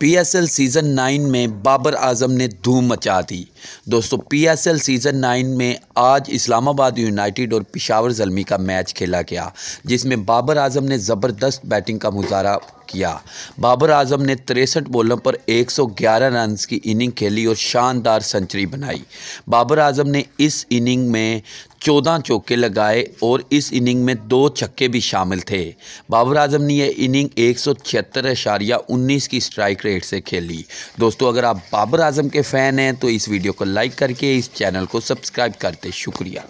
PSL season nine में बाबर आजम ने धूम मचा दी दोस्तों पीएसएल सीज़न नाइन में आज इस्लामाबाद यूनाइटेड और पिशावर जलमी का मैच खेला गया जिसमें बाबर आजम ने ज़बरदस्त बैटिंग का मुजाहरा किया बाबर आजम ने तिरसठ बॉलों पर 111 रन की इनिंग खेली और शानदार सेंचुरी बनाई बाबर आजम ने इस इनिंग में चौदह चौके लगाए और इस इनिंग में दो छक्के भी शामिल थे बाबर आजम ने यह इनिंग एक सौ छिहत्तर अशारिया उन्नीस की स्ट्राइक रेट से खेली दोस्तों अगर आप बाबर आजम के फ़ैन हैं तो इस वीडियो को लाइक करके इस चैनल को सब्सक्राइब करते शुक्रिया